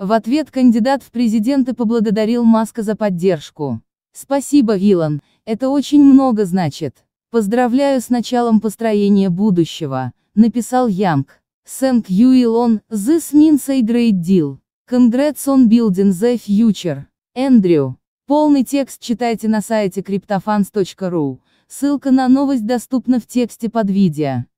В ответ кандидат в президенты поблагодарил Маска за поддержку. «Спасибо, Илон, это очень много значит. Поздравляю с началом построения будущего», — написал Янг. «Thank you, Elon, this means a great deal. Congrats on building the future. Эндрю». Полный текст читайте на сайте cryptofans.ru, ссылка на новость доступна в тексте под видео.